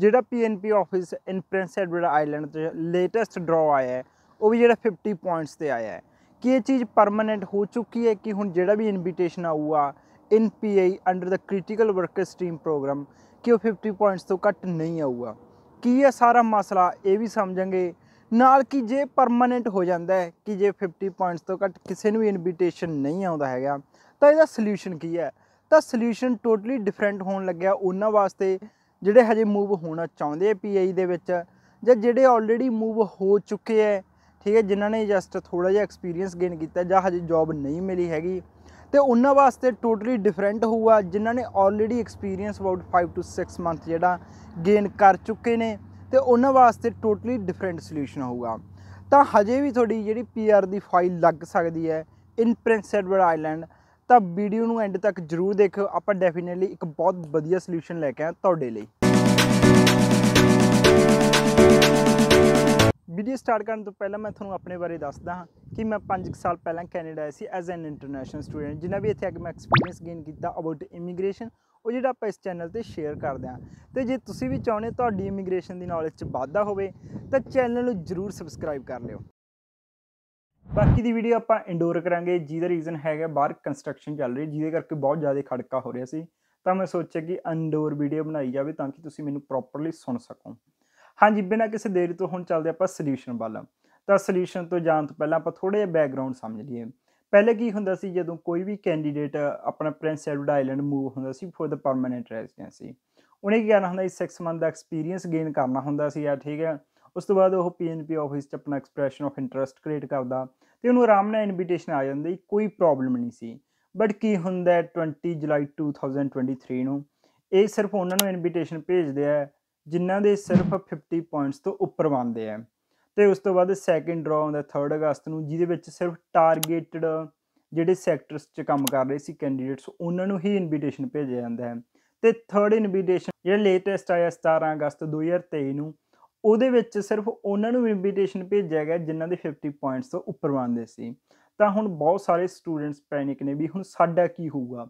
ਜਿਹੜਾ PNP office in Prince Edward Island ਤੇ latest draw ਆਇਆ ਹੈ ਉਹ ਵੀ ਜਿਹੜਾ 50 ਪੁਆਇੰਟਸ ਤੇ ਆਇਆ ਹੈ ਕਿ ਇਹ ਚੀਜ਼ ਪਰਮਨੈਂਟ ਹੋ ਚੁੱਕੀ ਹੈ ਕਿ ਹੁਣ ਜਿਹੜਾ ਵੀ ਇਨਵੀਟੇਸ਼ਨ ਆਊਗਾ in PI under the critical worker stream programme ਕਿ ਉਹ 50 ਪੁਆਇੰਟਸ ਤੋਂ ਘੱਟ ਨਹੀਂ ਆਊਗਾ ਕੀ ਇਹ ਸਾਰਾ ਮਸਲਾ ਇਹ ਵੀ ਸਮਝਾਂਗੇ ਨਾਲ ਕਿ ਜੇ ਪਰਮਨੈਂਟ ਹੋ ਜਾਂਦਾ ਹੈ ਕਿ ਜੇ 50 ਪੁਆਇੰਟਸ ਤੋਂ ਘੱਟ ਕਿਸੇ ਨੂੰ ਵੀ ਇਨਵੀਟੇਸ਼ਨ ਨਹੀਂ ਆਉਂਦਾ ਹੈਗਾ ਤਾਂ ਇਹਦਾ ਸੋਲੂਸ਼ਨ ਕੀ ਹੈ ਤਾਂ ਸੋਲੂਸ਼ਨ ਟੋਟਲੀ ਡਿਫਰੈਂਟ ਹੋਣ ਲੱਗਿਆ ਉਹਨਾਂ ਵਾਸਤੇ ਜਿਹੜੇ ਹਜੇ ਮੂਵ ਹੋਣਾ ਚਾਹੁੰਦੇ ਆ ਪੀਆਈ ਦੇ ਵਿੱਚ ਜਾਂ ਜਿਹੜੇ ਆਲਰੇਡੀ ਮੂਵ ਹੋ ਚੁੱਕੇ ਐ ਠੀਕ ਹੈ ਜਿਨ੍ਹਾਂ ਨੇ ਜਸਟ ਥੋੜਾ ਜਿਹਾ ਐਕਸਪੀਰੀਅੰਸ ਗੇਨ ਕੀਤਾ ਜਾਂ ਹਜੇ ਜੌਬ ਨਹੀਂ ਮਿਲੀ ਹੈਗੀ ਤੇ ਉਹਨਾਂ ਵਾਸਤੇ ਟੋਟਲੀ ਡਿਫਰੈਂਟ ਹੋਊਗਾ ਜਿਨ੍ਹਾਂ ਨੇ already experience about 5 to 6 month ਜਿਹੜਾ ਗੇਨ ਕਰ ਚੁੱਕੇ ਨੇ ਤੇ ਉਹਨਾਂ ਵਾਸਤੇ ਟੋਟਲੀ ਡਿਫਰੈਂਟ ਸੋਲੂਸ਼ਨ ਹੋਊਗਾ ਤਾਂ ਹਜੇ ਵੀ ਤੁਹਾਡੀ ਜਿਹੜੀ ਪੀਆਰ ਦੀ ਫਾਈਲ ਲੱਗ ਸਕਦੀ ਹੈ ਇਨ ਪ੍ਰਿੰਸ ਐਡਵਰਡ ਆਈਲੈਂਡ ਤਾਂ ਵੀਡੀਓ ਨੂੰ ਐਂਡ ਤੱਕ ਜ਼ਰੂਰ ਦੇਖੋ ਆਪਾਂ ਡੈਫੀਨਿਟਲੀ ਇੱਕ ਬਹੁਤ ਵਧੀਆ ਸੋਲੂਸ਼ਨ ਲੈ ਕੇ ਆਏ ਤੁਹਾਡੇ ਲਈ ਵੀਡੀਓ ਸਟਾਰਟ ਕਰਨ ਤੋਂ ਪਹਿਲਾਂ ਮੈਂ ਤੁਹਾਨੂੰ ਆਪਣੇ ਬਾਰੇ ਦੱਸਦਾ ਹਾਂ ਕਿ ਮੈਂ 5 ਸਾਲ ਪਹਿਲਾਂ ਕੈਨੇਡਾ ਆਇਆ ਸੀ ਐਜ਼ ਐਨ ਇੰਟਰਨੈਸ਼ਨਲ ਸਟੂਡੈਂਟ ਜਿੰਨਾ ਵੀ ਇੱਥੇ ਆ ਕੇ ਮੈਂ ਐਕਸਪੀਰੀਅੰਸ ਗੇਨ ਕੀਤਾ ਅਬਾਊਟ ਇਮੀਗ੍ਰੇਸ਼ਨ ਉਹ ਜਿਹੜਾ ਆਪਾਂ ਇਸ ਚੈਨਲ ਤੇ ਸ਼ੇਅਰ ਕਰਦੇ ਹਾਂ ਤੇ ਜੇ ਤੁਸੀਂ ਵੀ ਚਾਹੁੰਦੇ ਤੁਹਾਡੀ ਇਮੀਗ੍ਰੇਸ਼ਨ ਦੀ ਨੌਲੇਜ 'ਚ ਵਾਧਾ ਹੋਵੇ ਤਾਂ ਚੈਨਲ ਨੂੰ ਜਰੂਰ ਸਬਸਕ੍ਰਾਈਬ ਕਰ ਲਿਓ ਬਾਕੀ ਦੀ ਵੀਡੀਓ ਆਪਾਂ ਇੰਡੋਰ ਕਰਾਂਗੇ ਜਿਹਦਾ ਰੀਜ਼ਨ ਹੈਗਾ ਬਾਹਰ ਕੰਸਟਰਕਸ਼ਨ ਚੱਲ ਰਹੀ ਜਿਹਦੇ ਕਰਕੇ ਬਹੁਤ ਜ਼ਿਆਦਾ ਖੜਕਾ ਹੋ ਰਿਹਾ ਸੀ ਤਾਂ ਮੈਂ ਸੋਚਿਆ ਕਿ ਇੰਡੋਰ ਵੀਡੀਓ ਬਣਾਈ ਜਾਵੇ ਤਾਂ ਕਿ ਤੁਸੀਂ ਮੈਨੂੰ ਪ੍ਰੋਪਰਲੀ ਸੁਣ ਸਕੋ ਹਾਂਜੀ ਬਿਨਾਂ ਕਿਸੇ ਦੇਰੀ ਤੋਂ ਹੁਣ ਚੱਲਦੇ ਆਪਾਂ ਸੋਲੂਸ਼ਨ ਵੱਲ ਤਾਂ ਸੋਲੂਸ਼ਨ ਤੋਂ ਜਾਣ ਤੋਂ ਪਹਿਲਾਂ ਆਪਾਂ ਥੋੜੇ ਜਿਹਾ ਬੈਕਗ੍ਰਾਉਂਡ ਸਮਝ ਲਈਏ ਪਹਿਲੇ ਕੀ ਹੁੰਦਾ ਸੀ ਜਦੋਂ ਕੋਈ ਵੀ ਕੈਂਡੀਡੇਟ ਆਪਣਾ ਪ੍ਰਿੰਸ ਐਡਵਰਡ ਆਈਲੈਂਡ ਮੂਵ ਹੁੰਦਾ ਸੀ ਫॉर द ਪਰਮਨੈਂਟ ਰੈਜ਼ੀਡੈਂਸੀ ਉਹਨੇ ਕੀ ਕਰਨਾ ਹੁੰਦਾ ਸੀ 6 ਮੰਥ ਦਾ ਐਕਸਪੀਰੀਅੰਸ ਗੇਨ ਕਰਨਾ ਹੁੰਦਾ ਸੀ ਆ ਠੀਕ ਹੈ ਉਸ ਤੋਂ ਬਾਅਦ ਉਹ ਪੀਐਨਪੀ ਆਫਿਸ 'ਚ ਆਪਣਾ ਐਕਸਪ੍ਰੈਸ਼ਨ ਆਫ ਇੰਟਰਸਟ ਕ੍ਰੀਏਟ ਕਰਦਾ ਤੇ ਉਹਨੂੰ ਆਰਾਮ ਨਾਲ ਇਨਵੀਟੇਸ਼ਨ ਆ ਜਾਂਦੀ ਕੋਈ ਪ੍ਰੋਬਲਮ ਨਹੀਂ ਸੀ ਬਟ ਕੀ ਹੁੰਦਾ 20 ਜੁਲਾਈ 2023 ਨੂੰ ਇਹ ਸਿਰਫ ਉਹਨਾਂ ਨੂੰ ਇਨਵੀਟੇਸ਼ਨ ਭੇਜਦੇ ਆ ਜਿਨ੍ਹਾਂ ਦੇ ਸਿਰਫ 50 ਪੁਆਇੰਟਸ ਤੋਂ ਉੱਪਰ ਬੰਦੇ ਆ ਤੇ ਉਸ ਤੋਂ ਬਾਅਦ ਸੈਕੰਡ ਡਰਾ ਆਉਂਦਾ 3 ਅਗਸਤ ਨੂੰ ਜਿਹਦੇ ਵਿੱਚ ਸਿਰਫ ਟਾਰਗੇਟਡ ਜਿਹੜੇ ਸੈਕਟਰਸ 'ਚ ਕੰਮ ਕਰ ਰਹੇ ਸੀ ਕੈਂਡੀਡੇਟਸ ਉਹਨਾਂ ਨੂੰ ਹੀ ਇਨਵੀਟੇਸ਼ਨ ਭੇਜਿਆ ਜਾਂਦਾ ਹੈ ਤੇ ਥਰਡ ਇਨਵੀਟੇਸ਼ਨ ਜਿਹੜਾ ਲੇਟੈਸਟ ਆਇਆ 17 ਅਗਸਤ 2023 ਨੂੰ ਉਹਦੇ ਵਿੱਚ ਸਿਰਫ ਉਹਨਾਂ ਨੂੰ ਇਨਵੀਟੇਸ਼ਨ ਭੇਜਿਆ ਗਿਆ ਜਿਨ੍ਹਾਂ ਦੇ 50 ਪੁਆਇੰਟਸ ਤੋਂ ਉੱਪਰ ਆਉਂਦੇ ਸੀ ਤਾਂ ਹੁਣ ਬਹੁਤ ਸਾਰੇ ਸਟੂਡੈਂਟਸ ਪੈਨਿਕ ਨੇ ਵੀ ਹੁਣ ਸਾਡਾ ਕੀ ਹੋਊਗਾ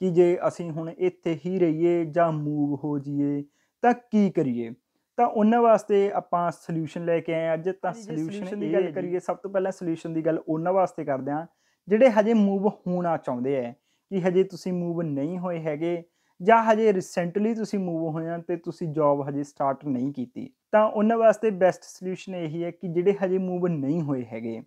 ਕਿ ਜੇ ਅਸੀਂ ਹੁਣ ਇੱਥੇ ਹੀ ਰਹੀਏ ਜਾਂ ਮੂਵ ਹੋ ਜਾਈਏ ਤਾਂ ਕੀ ਕਰੀਏ ਤਾਂ ਉਹਨਾਂ ਵਾਸਤੇ ਆਪਾਂ ਸੋਲੂਸ਼ਨ ਲੈ ਕੇ ਆਏ ਅੱਜ ਤਾਂ ਸੋਲੂਸ਼ਨ ਦੀ ਗੱਲ ਕਰੀਏ ਸਭ ਤੋਂ ਪਹਿਲਾਂ ਸੋਲੂਸ਼ਨ ਦੀ ਗੱਲ ਉਹਨਾਂ ਵਾਸਤੇ ਕਰਦੇ ਆ ਜਿਹੜੇ ਹਜੇ ਮੂਵ ਹੋਣਾ ਚਾਹੁੰਦੇ ਆ ਕਿ ਹਜੇ ਤੁਸੀਂ ਮੂਵ ਨਹੀਂ ਹੋਏ ਹੈਗੇ ਜਾਂ ਹਜੇ ਰੀਸੈਂਟਲੀ ਤੁਸੀਂ ਮੂਵ ਹੋਏ ਆ ਤੇ ਤੁਸੀਂ ਜੌਬ ਹਜੇ ਸਟਾਰਟ ਨਹੀਂ ਕੀਤੀ ਤਾਂ ਉਹਨਾਂ ਵਾਸਤੇ ਬੈਸਟ ਸੋਲੂਸ਼ਨ ਇਹੀ ਹੈ ਕਿ ਜਿਹੜੇ ਹਜੇ ਮੂਵ ਨਹੀਂ ਹੋਏ ਹੈਗੇ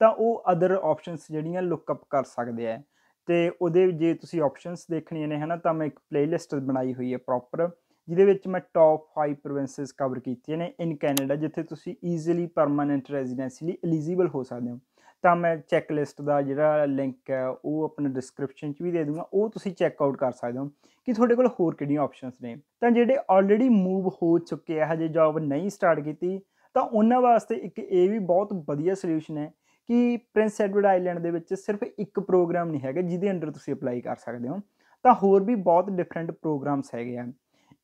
ਤਾਂ ਉਹ ਅਦਰ ਆਪਸ਼ਨਸ ਜਿਹੜੀਆਂ ਲੁੱਕ ਅਪ ਕਰ ਸਕਦੇ ਆ ਤੇ ਉਹਦੇ ਜੇ ਤੁਸੀਂ ਆਪਸ਼ਨਸ ਦੇਖਣੀਆਂ ਨੇ ਹਨਾ ਤਾਂ ਮੈਂ ਇੱਕ ਪਲੇਲਿਸਟ ਬਣਾਈ ਹੋਈ ਹੈ ਪ੍ਰੋਪਰ ਜਿਹਦੇ ਵਿੱਚ ਮੈਂ ਟੌਪ 5 ਪ੍ਰੋਵਿੰਸਸ ਕਵਰ ਕੀਤੀਆਂ ਨੇ ਇਨ ਕੈਨੇਡਾ ਜਿੱਥੇ ਤੁਸੀਂ ਈਜ਼ੀਲੀ ਪਰਮਨੈਂਟ ਰੈਜ਼ੀਡੈਂਸੀ ਲਈ ਐਲੀਜੀਬਲ ਹੋ ਸਕਦੇ ਹੋ ਤਾਂ ਮੈਂ ਚੈੱਕ ਲਿਸਟ ਦਾ ਜਿਹੜਾ ਲਿੰਕ ਹੈ ਉਹ ਆਪਣੇ ਡਿਸਕ੍ਰਿਪਸ਼ਨ 'ਚ ਵੀ ਦੇ ਦੂੰਗਾ ਉਹ ਤੁਸੀਂ ਚੈੱਕ ਆਊਟ ਕਰ ਸਕਦੇ ਹੋ ਕਿ ਤੁਹਾਡੇ ਕੋਲ ਹੋਰ ਕਿਹੜੀਆਂ ਆਪਸ਼ਨਸ ਨੇ ਤਾਂ ਜਿਹੜੇ ਆਲਰੇਡੀ ਮੂਵ ਹੋ ਚੁੱਕੇ ਆ ਹਜੇ ਜੌਬ ਨਹੀਂ ਸਟਾਰਟ ਕੀਤੀ ਤਾਂ ਉਹਨਾਂ ਵਾਸਤੇ ਇੱਕ ਇਹ ਵੀ ਬਹੁਤ ਵਧੀਆ ਸੋਲੂਸ਼ਨ ਹੈ ਕਿ ਪ੍ਰਿੰਸ ਐਡਵਰਡ ਆਈਲੈਂਡ ਦੇ ਵਿੱਚ ਸਿਰਫ ਇੱਕ ਪ੍ਰੋਗਰਾਮ ਨਹੀਂ ਹੈਗਾ ਜਿਹਦੇ ਅੰਡਰ ਤੁਸੀਂ ਅਪਲਾਈ ਕਰ ਸਕਦੇ ਹੋ ਤਾਂ ਹੋਰ ਵੀ ਬਹੁਤ ਡਿਫਰੈਂਟ ਪ੍ਰੋਗਰਾਮਸ ਹੈਗੇ ਆ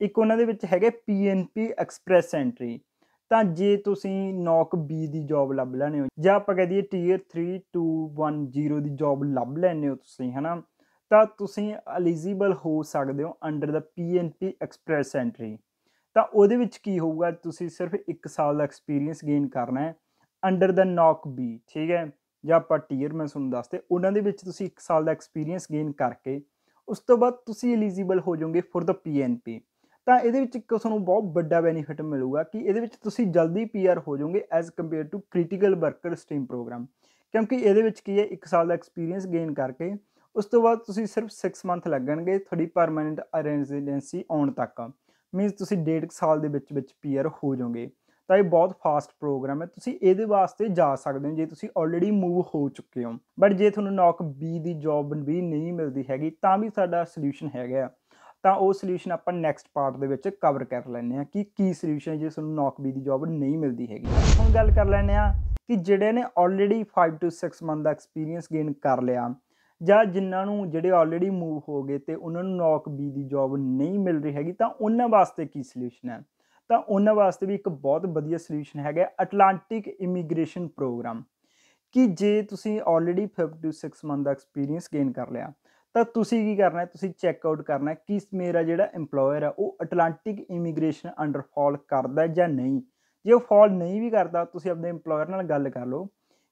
ਇੱਕ ਉਹਨਾਂ ਦੇ ਵਿੱਚ ਹੈਗੇ ਪੀਐਨਪੀ ਐਕਸਪ੍ਰੈਸ ਐਂਟਰੀ ਤਾਂ ਜੇ ਤੁਸੀਂ ਨੌਕ B ਦੀ ਜੌਬ ਲੱਭ ਲੈਣੇ ਹੋ ਜਾਂ ਆਪਾਂ ਕਹਦੇ ਟਾਇਰ 3 2 1 0 ਦੀ ਜੌਬ ਲੱਭ ਲੈਣੇ ਹੋ ਤੁਸੀਂ ਹਨਾ ਤਾਂ ਤੁਸੀਂ ਐਲੀਜੀਬਲ ਹੋ ਸਕਦੇ ਹੋ under the PNP express entry ਤਾਂ ਉਹਦੇ ਵਿੱਚ ਕੀ ਹੋਊਗਾ ਤੁਸੀਂ ਸਿਰਫ 1 ਸਾਲ ਦਾ ਐਕਸਪੀਰੀਅੰਸ ਗੇਨ ਕਰਨਾ ਹੈ ਅੰਡਰ ਦਾ ਨੌਕ B ਠੀਕ ਹੈ ਜਾਂ ਆਪਾਂ ਟਾਇਰ ਮੈਂ ਤੁਹਾਨੂੰ ਦੱਸਦੇ ਉਹਨਾਂ ਦੇ ਵਿੱਚ ਤੁਸੀਂ 1 ਸਾਲ ਦਾ ਐਕਸਪੀਰੀਅੰਸ ਗੇਨ ਕਰਕੇ ਉਸ ਤੋਂ ਬਾਅਦ ਤੁਸੀਂ ਐਲੀਜੀਬਲ ਹੋ ਜਾਓਗੇ ਫॉर ਦਾ ਪੀਐਨਪੀ ਤਾਂ ਇਹਦੇ ਵਿੱਚ ਇੱਕ ਤੁਹਾਨੂੰ ਬਹੁਤ ਵੱਡਾ ਬੈਨੀਫਿਟ ਮਿਲੂਗਾ ਕਿ ਇਹਦੇ ਵਿੱਚ ਤੁਸੀਂ ਜਲਦੀ ਪੀਆਰ ਹੋ ਜਾਓਗੇ as compare to critical worker stream programme ਕਿਉਂਕਿ ਇਹਦੇ ਵਿੱਚ ਕੀ ਹੈ 1 ਸਾਲ ਦਾ ਐਕਸਪੀਰੀਅੰਸ ਗੇਨ ਕਰਕੇ ਉਸ ਤੋਂ ਬਾਅਦ ਤੁਸੀਂ ਸਿਰਫ 6 ਮੰਥ ਲੱਗਣਗੇ ਤੁਹਾਡੀ ਪਰਮਨੈਂਟ ਰੈਜ਼ੀਡੈਂਸੀ ਆਉਣ ਤੱਕ ਮੀਨਸ ਤੁਸੀਂ ਡੇਢ ਸਾਲ ਦੇ ਵਿੱਚ ਵਿੱਚ ਪੀਆਰ ਹੋ ਜਾਓਗੇ ਤਾਂ ਇਹ ਬਹੁਤ ਫਾਸਟ ਪ੍ਰੋਗਰਾਮ ਹੈ ਤੁਸੀਂ ਇਹਦੇ ਵਾਸਤੇ ਜਾ ਸਕਦੇ ਹੋ ਜੇ ਤੁਸੀਂ ਆਲਰੇਡੀ ਮੂਵ ਹੋ ਚੁੱਕੇ ਹੋ ਬਟ ਜੇ ਤੁਹਾਨੂੰ ਨੌਕ ਬੀ ਦੀ ਜੌਬ ਵੀ ਨਹੀਂ ਮਿਲਦੀ ਹੈਗੀ ਤਾਂ ਵੀ ਸਾਡਾ ਸੋਲੂਸ਼ਨ ਹੈਗਾ ਤਾਂ ਉਹ ਸੋਲੂਸ਼ਨ ਆਪਾਂ ਨੈਕਸਟ ਪਾਰਟ ਦੇ ਵਿੱਚ ਕਵਰ ਕਰ ਲੈਣੇ ਆ ਕਿ ਕੀ ਸੋਲੂਸ਼ਨ ਜੇ ਤੁਹਾਨੂੰ ਨੌਕਰੀ ਦੀ ਜੌਬ ਨਹੀਂ ਮਿਲਦੀ ਹੈਗੀ ਹੁਣ ਗੱਲ ਕਰ ਲੈਣੇ ਆ ਕਿ ਜਿਹੜੇ ਨੇ ਆਲਰੇਡੀ 5 ਟੂ 6 ਮੰਥ ਦਾ ਐਕਸਪੀਰੀਅੰਸ ਗੇਨ ਕਰ ਲਿਆ ਜਾਂ ਜਿਨ੍ਹਾਂ ਨੂੰ ਜਿਹੜੇ ਆਲਰੇਡੀ ਮੂਵ ਹੋ ਗਏ ਤੇ ਉਹਨਾਂ ਨੂੰ ਨੌਕ ਬੀ ਦੀ ਜੌਬ ਨਹੀਂ ਮਿਲ ਰਹੀ ਹੈਗੀ ਤਾਂ ਉਹਨਾਂ ਵਾਸਤੇ ਕੀ ਸੋਲੂਸ਼ਨ ਹੈ ਤਾਂ ਉਹਨਾਂ ਵਾਸਤੇ ਵੀ ਇੱਕ ਬਹੁਤ ਵਧੀਆ ਸੋਲੂਸ਼ਨ ਹੈਗਾ ਐਟਲਾਂਟਿਕ ਇਮੀਗ੍ਰੇਸ਼ਨ ਪ੍ਰੋਗਰਾਮ ਕਿ ਜੇ ਤੁਸੀਂ ਆਲਰੇਡੀ 5 ਟੂ 6 ਮੰਥ ਦਾ ਐਕਸਪੀਰੀਅੰਸ ਗੇਨ ਕਰ ਲਿਆ ਤਾਂ ਤੁਸੀਂ ਕੀ ਕਰਨਾ ਹੈ ਤੁਸੀਂ ਚੈੱਕ ਆਊਟ ਕਰਨਾ ਹੈ ਕਿ ਮੇਰਾ ਜਿਹੜਾ EMPLOYER ਹੈ ਉਹ ਅਟਲਾਂਟਿਕ ਇਮੀਗ੍ਰੇਸ਼ਨ ਅੰਡਰ ਫਾਲ ਕਰਦਾ ਹੈ ਜਾਂ ਨਹੀਂ ਜੇ ਉਹ ਫਾਲ ਨਹੀਂ ਵੀ ਕਰਦਾ ਤੁਸੀਂ ਆਪਣੇ EMPLOYER ਨਾਲ ਗੱਲ ਕਰ ਲਓ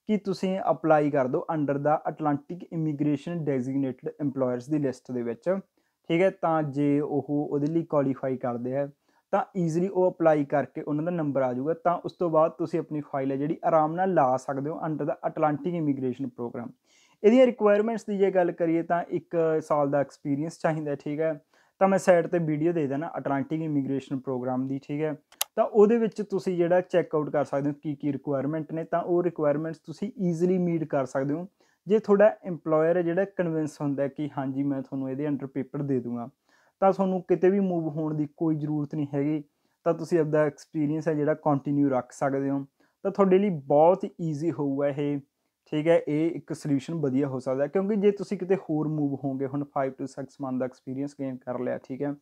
ਕਿ ਤੁਸੀਂ ਅਪਲਾਈ ਕਰ ਦਿਓ under the Atlantic immigration designated EMPLOYERS ਦੀ ਲਿਸਟ ਦੇ ਵਿੱਚ ਠੀਕ ਹੈ ਤਾਂ ਜੇ ਉਹ ਉਹਦੇ ਲਈ ਕੁਆਲੀਫਾਈ ਕਰਦੇ ਹੈ ਤਾਂ ਈਜ਼ੀਲੀ ਉਹ ਅਪਲਾਈ ਕਰਕੇ ਉਹਨਾਂ ਦਾ ਨੰਬਰ ਆ ਜਾਊਗਾ ਤਾਂ ਉਸ ਤੋਂ ਬਾਅਦ ਤੁਸੀਂ ਆਪਣੀ ਫਾਈਲ ਹੈ ਜਿਹੜੀ ਆਰਾਮ ਨਾਲ ਲਾ ਸਕਦੇ ਹੋ under the Atlantic immigration programme ਇਹਦੀਆਂ ਰਿਕੁਆਇਰਮੈਂਟਸ ਦੀ ਜੇ ਗੱਲ ਕਰੀਏ ਤਾਂ ਇੱਕ ਸਾਲ ਦਾ ਐਕਸਪੀਰੀਅੰਸ ਚਾਹੀਦਾ ਠੀਕ ਹੈ ਤਾਂ ਮੈਂ ਸਾਈਡ ਤੇ ਵੀਡੀਓ ਦੇ ਦੇਣਾ ਅਟਲਾਂਟਿਕ ਇਮੀਗ੍ਰੇਸ਼ਨ ਪ੍ਰੋਗਰਾਮ ਦੀ ਠੀਕ ਹੈ ਤਾਂ ਉਹਦੇ ਵਿੱਚ ਤੁਸੀਂ ਜਿਹੜਾ ਚੈੱਕ ਆਊਟ ਕਰ ਸਕਦੇ ਹੋ ਕੀ ਕੀ ਰਿਕੁਆਇਰਮੈਂਟ ਨੇ ਤਾਂ ਉਹ ਰਿਕੁਆਇਰਮੈਂਟਸ ਤੁਸੀਂ ਈਜ਼ੀਲੀ ਮੀਟ ਕਰ ਸਕਦੇ ਹੋ ਜੇ ਤੁਹਾਡਾ ਏਮਪਲੋਇਰ ਹੈ ਜਿਹੜਾ ਕਨਵਿੰਸ ਹੁੰਦਾ ਕਿ ਹਾਂਜੀ ਮੈਂ ਤੁਹਾਨੂੰ ਇਹਦੇ ਅੰਡਰ ਪੇਪਰ ਦੇ ਦੂੰਗਾ ਤਾਂ ਤੁਹਾਨੂੰ ਕਿਤੇ ਵੀ ਮੂਵ ਹੋਣ ਦੀ ਕੋਈ ਜ਼ਰੂਰਤ ਨਹੀਂ ਹੈਗੀ ਤਾਂ ਤੁਸੀਂ ਆਪਦਾ ਐਕਸਪੀਰੀਅੰਸ ਹੈ ਜਿਹੜਾ ਕੰਟੀਨਿਊ ਰੱਖ ਸਕਦੇ ਹੋ ਤਾਂ ਤੁਹਾਡੇ ਲਈ ਬਹੁਤ ਈਜ਼ੀ ਹੋਊਗਾ ਇਹ ਠੀਕ ਹੈ ਇਹ ਇੱਕ ਸੋਲੂਸ਼ਨ ਵਧੀਆ ਹੋ ਸਕਦਾ ਕਿਉਂਕਿ ਜੇ ਤੁਸੀਂ ਕਿਤੇ ਹੋਰ ਮੂਵ ਹੋਗੇ ਹੁਣ 5 ਟੂ 6 ਮੰਥ ਦਾ ਐਕਸਪੀਰੀਅੰਸ ਗੇਨ ਕਰ ਲਿਆ ਠੀਕ ਹੈ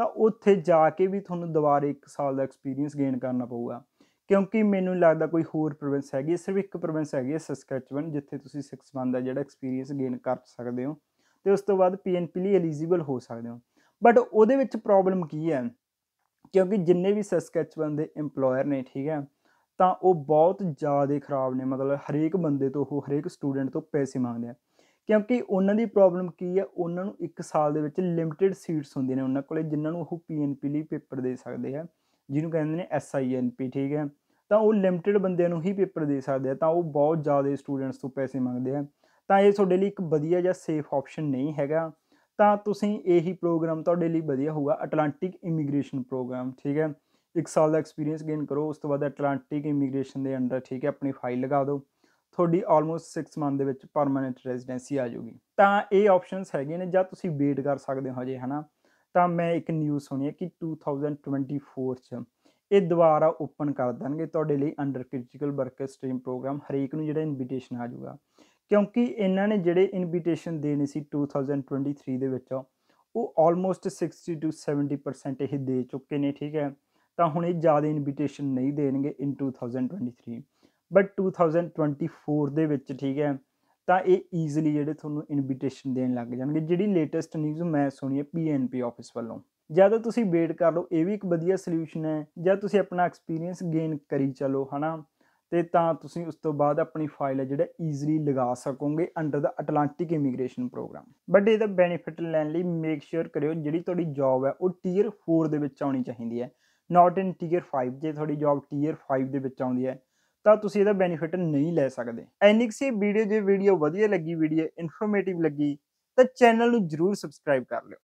ਤਾਂ ਉੱਥੇ ਜਾ ਕੇ ਵੀ ਤੁਹਾਨੂੰ ਦੁਬਾਰਾ 1 ਸਾਲ ਦਾ ਐਕਸਪੀਰੀਅੰਸ ਗੇਨ ਕਰਨਾ ਪਊਗਾ ਕਿਉਂਕਿ ਮੈਨੂੰ ਲੱਗਦਾ ਕੋਈ ਹੋਰ ਪ੍ਰੋਵਿੰਸ ਹੈਗੀ ਸਿਰਫ ਇੱਕ ਪ੍ਰੋਵਿੰਸ ਹੈਗੀ ਸਸਕਾਚਵਨ ਸਸਕੈਚਵਨ ਜਿੱਥੇ ਤੁਸੀਂ 6 ਮੰਥ ਦਾ ਜਿਹੜਾ ਐਕਸਪੀਰੀਅੰਸ ਗੇਨ ਕਰ ਸਕਦੇ ਹੋ ਤੇ ਉਸ ਤੋਂ ਬਾਅਦ ਪੀਐਨਪੀ ਲਈ ਐਲੀਜੀਬਲ ਹੋ ਸਕਦੇ ਹੋ ਬਟ ਉਹਦੇ ਵਿੱਚ ਪ੍ਰੋਬਲਮ ਕੀ ਹੈ ਕਿਉਂਕਿ ਜਿੰਨੇ ਵੀ ਸਸਕੈਚਵਨ ਦੇ ਏਮਪਲੋਇਰ ਨੇ ਠੀਕ ਹੈ ਤਾਂ ਉਹ ਬਹੁਤ ਜ਼ਿਆਦਾ ਖਰਾਬ ਨੇ ਮਤਲਬ ਹਰੇਕ ਬੰਦੇ ਤੋਂ ਉਹ ਹਰੇਕ ਸਟੂਡੈਂਟ ਤੋਂ ਪੈਸੇ ਮੰਗਦੇ ਆ ਕਿਉਂਕਿ ਉਹਨਾਂ ਦੀ ਪ੍ਰੋਬਲਮ ਕੀ ਹੈ ਉਹਨਾਂ ਨੂੰ 1 ਸਾਲ ਦੇ ਵਿੱਚ ਲਿਮਿਟਿਡ ਸੀਟਸ ਹੁੰਦੀਆਂ ਨੇ ਉਹਨਾਂ ਕੋਲੇ ਜਿਨ੍ਹਾਂ ਨੂੰ ਉਹ ਪੀਐਨਪੀ ਲਈ ਪੇਪਰ ਦੇ ਸਕਦੇ ਆ ਜਿਹਨੂੰ ਕਹਿੰਦੇ ਨੇ ਐਸਆਈਐਨਪੀ ਠੀਕ ਹੈ ਤਾਂ ਉਹ ਲਿਮਿਟਿਡ ਬੰਦਿਆਂ ਨੂੰ ਹੀ ਪੇਪਰ ਦੇ ਸਕਦੇ ਆ ਤਾਂ ਉਹ ਬਹੁਤ ਜ਼ਿਆਦਾ ਸਟੂਡੈਂਟਸ ਤੋਂ ਪੈਸੇ ਮੰਗਦੇ ਆ ਤਾਂ ਇਹ ਤੁਹਾਡੇ ਲਈ ਇੱਕ ਵਧੀਆ ਜਾਂ ਸੇਫ ਆਪਸ਼ਨ ਨਹੀਂ ਹੈਗਾ ਤਾਂ ਤੁਸੀਂ ਇਹੀ ਪ੍ਰੋਗਰਾਮ ਤੁਹਾਡੇ ਲਈ ਵਧੀਆ ਹੋਊਗਾ ਅਟਲਾਂਟਿਕ ਇਮੀਗ੍ਰੇਸ਼ਨ ਪ੍ਰੋਗਰਾਮ ਠੀਕ ਹੈ 1 ਸਾਲ ਦਾ ਐਕਸਪੀਰੀਅੰਸ ਗੇਨ ਕਰੋ ਉਸ ਤੋਂ ਬਾਅਦ ਐਟਲਾਂਟਿਕ ਇਮੀਗ੍ਰੇਸ਼ਨ ਦੇ ਅੰਡਰ ਠੀਕ ਹੈ ਆਪਣੀ ਫਾਈਲ ਲਗਾ ਦਿਓ ਤੁਹਾਡੀ ਆਲਮੋਸਟ 6 ਮੰਥ ਦੇ ਵਿੱਚ ਪਰਮਨੈਂਟ ਰੈਜ਼ੀਡੈਂਸੀ ਆ ਜਾਊਗੀ ਤਾਂ ਇਹ ਆਪਸ਼ਨਸ ਹੈਗੇ ਨੇ ਜਾਂ ਤੁਸੀਂ ਵੇਟ ਕਰ ਸਕਦੇ ਹੋ ਹਜੇ ਹਨਾ ਤਾਂ ਮੈਂ ਇੱਕ ਨਿਊਜ਼ ਸੁਣੀ ਹੈ ਕਿ 2024 ਚ ਇਹ ਦੁਬਾਰਾ ਓਪਨ ਕਰ ਦੇਣਗੇ ਤੁਹਾਡੇ ਲਈ under critical worker stream programme ਹਰੇਕ ਨੂੰ ਜਿਹੜਾ ਇਨਵੀਟੇਸ਼ਨ ਆ ਜਾਊਗਾ ਕਿਉਂਕਿ ਇਹਨਾਂ ਨੇ ਜਿਹੜੇ ਇਨਵੀਟੇਸ਼ਨ ਦੇਣੇ ਸੀ 2023 ਦੇ ਵਿੱਚ ਉਹ ਆਲਮੋਸਟ 60 ਟੂ 70% ਇਹ ਦੇ ਚੁੱਕੇ ਨੇ ਠੀਕ ਹੈ ਤਾਂ ਹੁਣ ਇਹ ਜ਼ਿਆਦਾ ਇਨਵੀਟੇਸ਼ਨ ਨਹੀਂ ਦੇਣਗੇ ਇਨ 2023 ਬਟ 2024 ਦੇ ਵਿੱਚ ਠੀਕ ਹੈ ਤਾਂ ਇਹ ਈਜ਼ੀਲੀ ਜਿਹੜੇ ਤੁਹਾਨੂੰ ਇਨਵੀਟੇਸ਼ਨ ਦੇਣ ਲੱਗ ਜਾਣਗੇ ਜਿਹੜੀ ਲੇਟੈਸਟ ਨਿਊਜ਼ ਮੈਂ ਸੁਣੀ ਹੈ ਪੀਐਨਪੀ ਆਫਿਸ ਵੱਲੋਂ ਜਾਂ ਤਾਂ ਤੁਸੀਂ ਵੇਟ ਕਰ ਲਓ ਇਹ ਵੀ ਇੱਕ ਵਧੀਆ ਸੋਲੂਸ਼ਨ ਹੈ ਜਾਂ ਤੁਸੀਂ ਆਪਣਾ ਐਕਸਪੀਰੀਅੰਸ ਗੇਨ ਕਰੀ ਚਲੋ ਹਨਾ ਤੇ ਤਾਂ ਤੁਸੀਂ ਉਸ ਤੋਂ ਬਾਅਦ ਆਪਣੀ ਫਾਈਲ ਹੈ ਜਿਹੜਾ ਈਜ਼ੀਲੀ ਲਗਾ ਸਕੋਗੇ under the Atlantic immigration program but ਇਹਦਾ ਬੈਨੀਫਿਟ ਲੈਣ ਲਈ ਮੇਕ ਸ਼ੋਰ ਕਰਿਓ ਜਿਹੜੀ ਤੁਹਾਡੀ ਜੌਬ ਹੈ ਉਹ ਟਾਇਰ 4 ਦੇ ਵਿੱਚ ਆਉਣੀ ਚਾਹੀਦੀ ਹੈ ਨਾਟ ਇਨ ਟੀਅਰ 5 ਜੇ ਤੁਹਾਡੀ ਜੌਬ ਟੀਅਰ 5 ਦੇ ਵਿੱਚ ਆਉਂਦੀ ਹੈ ਤਾਂ ਤੁਸੀਂ ਇਹਦਾ ਬੈਨੀਫਿਟ ਨਹੀਂ ਲੈ ਸਕਦੇ ਐਨਿਕਸੀ ਵੀਡੀਓ ਜੇ ਵੀਡੀਓ ਵਧੀਆ ਲੱਗੀ ਵੀਡੀਓ ਇਨਫੋਰਮੇਟਿਵ ਲੱਗੀ ਤਾਂ ਚੈਨਲ ਨੂੰ ਜਰੂਰ ਸਬਸਕ੍ਰਾਈਬ ਕਰ ਲਿਓ